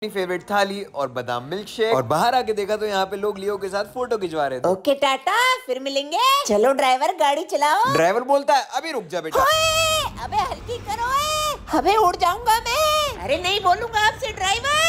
अपनी फेवरेट थाली और बादाम मिल्क शेक और बाहर आके देखा तो यहाँ पे लोग लियो के साथ फोटो खिंचवा रहे थे ओके टाटा फिर मिलेंगे चलो ड्राइवर गाड़ी चलाओ ड्राइवर बोलता है अभी रुक जा बेटा अबे हल्की करो अबे उड़ जाऊंगा मैं अरे नहीं बोलूंगा आपसे ड्राइवर